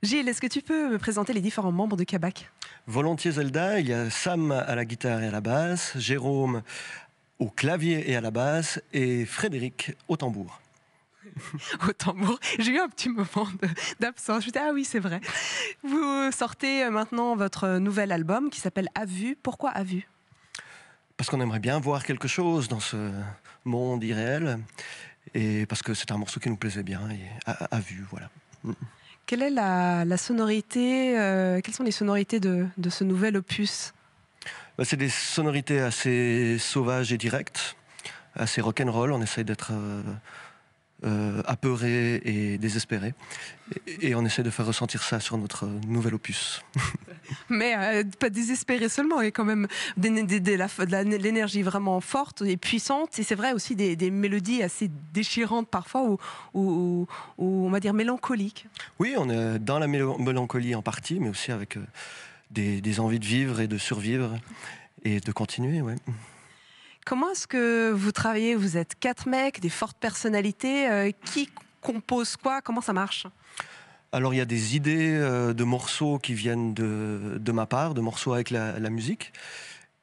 Gilles, est-ce que tu peux me présenter les différents membres de Kabak Volontiers Zelda, il y a Sam à la guitare et à la basse, Jérôme au clavier et à la basse et Frédéric au tambour. au tambour. J'ai eu un petit moment d'absence. Je me disais, ah oui, c'est vrai. Vous sortez euh, maintenant votre nouvel album qui s'appelle À vue. Pourquoi À vue Parce qu'on aimerait bien voir quelque chose dans ce monde irréel. Et parce que c'est un morceau qui nous plaisait bien, et à, vue, voilà. Mm. Quelle est la, sonorité euh, Quelles sont les sonorités de, ce nouvel opus bah, C'est des sonorités assez sauvages et directes, assez rock'n'roll. On essaye d'être euh, euh, et désespéré Et, on essaie de faire ressentir ça sur notre nouvel opus. Mais euh, pas désespéré seulement, et quand même de l'énergie vraiment forte et puissante. Et c'est vrai aussi des, mélodies assez déchirantes parfois ou, on va dire mélancoliques. Oui, on est dans la mélancolie en partie, mais aussi avec euh, des, envies de vivre et de survivre et de continuer. Comment est-ce que vous travaillez Vous êtes quatre mecs, des fortes personnalités. Euh, qui compose quoi Comment ça marche alors il y a des idées euh, de morceaux qui viennent de, de, ma part, de morceaux avec la, musique,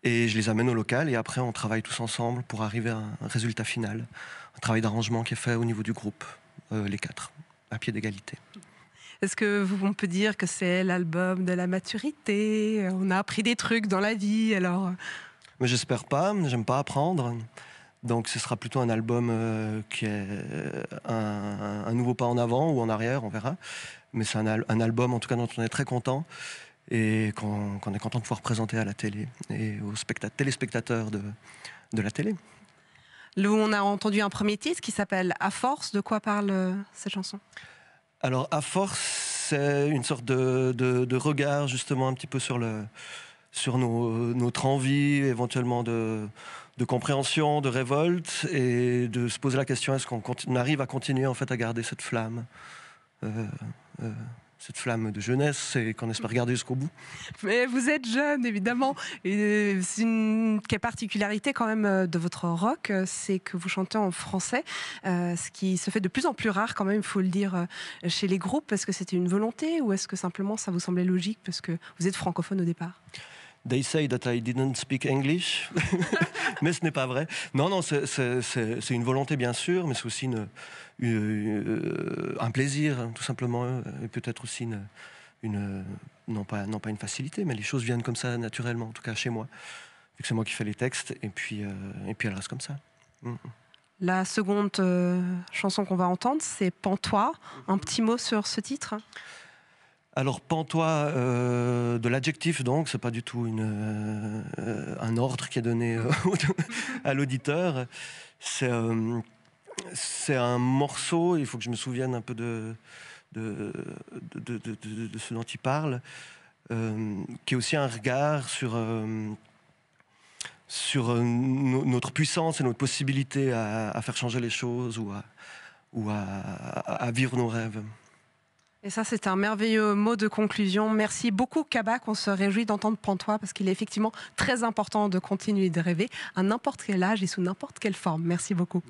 et je les amène au local, et après on travaille tous ensemble pour arriver à un résultat final, un travail d'arrangement qui est fait au niveau du groupe, euh, les quatre, à pied d'égalité. Est-ce que vous, on peut dire que c'est l'album de la maturité On a appris des trucs dans la vie, alors mais j'espère pas, j'aime pas apprendre. Donc ce sera plutôt un album euh, qui est euh, un, nouveau pas en avant ou en arrière, on verra. Mais c'est un, album en tout cas dont on est très content et qu'on est content de pouvoir présenter à la télé et aux téléspectateurs de, la télé. Lou, on a entendu un premier titre qui s'appelle À force. De quoi parle euh, cette chanson Alors À force, c'est une sorte de, regard justement un petit peu sur le, sur euh, notre envie éventuellement de, de, compréhension, de révolte, et de se poser la question est-ce qu'on arrive à continuer en fait à garder cette flamme euh, euh, cette flamme de jeunesse et qu'on espère mm. garder jusqu'au bout. Mais vous êtes jeune, évidemment. Et c'est une particularité quand même de votre rock, c'est que vous chantez en français, ce qui se fait de plus en plus rare quand même, il faut le dire, chez les groupes. Est-ce que c'était une volonté ou est-ce que simplement ça vous semblait logique parce que vous êtes francophone au départ They say that I didn't speak English, mais ce n'est pas vrai. Non, non, c'est une volonté bien sûr, mais c'est aussi une, euh, un plaisir, tout simplement, et peut-être aussi une, non, pas, non pas une facilité, mais les choses viennent comme ça naturellement, en tout cas chez moi, c'est moi qui fais les textes, et puis, euh, et puis elle comme ça. Mm, mm. La seconde euh, chanson qu'on va entendre, c'est Pantois. Un mm-hmm. petit mot sur ce titre alors pantois euh, de l'adjectif donc, n'est pas du tout euh, un ordre qui est donné euh, à l'auditeur. C'est un morceau. Il faut que je me souvienne un peu de ce dont il parle, qui est aussi un regard sur notre puissance et notre possibilité à, faire changer les choses ou à vivre nos rêves. Et ça, c'est un merveilleux mot de conclusion. Merci beaucoup, Kabak. On se réjouit d'entendre Pantois parce qu'il est effectivement très important de continuer de rêver à n'importe quel âge et sous n'importe quelle forme. Merci beaucoup.